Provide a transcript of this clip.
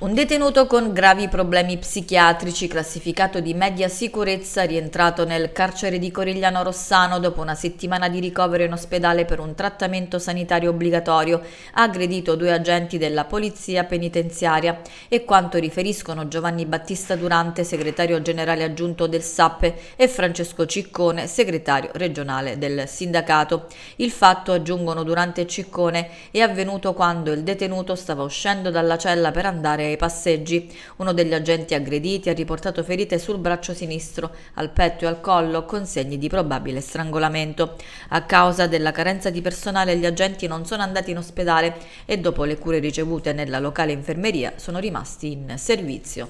Un detenuto con gravi problemi psichiatrici, classificato di media sicurezza, rientrato nel carcere di Corigliano Rossano dopo una settimana di ricovero in ospedale per un trattamento sanitario obbligatorio, ha aggredito due agenti della polizia penitenziaria e quanto riferiscono Giovanni Battista Durante, segretario generale aggiunto del SAP, e Francesco Ciccone, segretario regionale del sindacato. Il fatto, aggiungono Durante e Ciccone, è avvenuto quando il detenuto stava uscendo dalla cella per andare ai passeggi. Uno degli agenti aggrediti ha riportato ferite sul braccio sinistro, al petto e al collo con segni di probabile strangolamento. A causa della carenza di personale gli agenti non sono andati in ospedale e dopo le cure ricevute nella locale infermeria sono rimasti in servizio.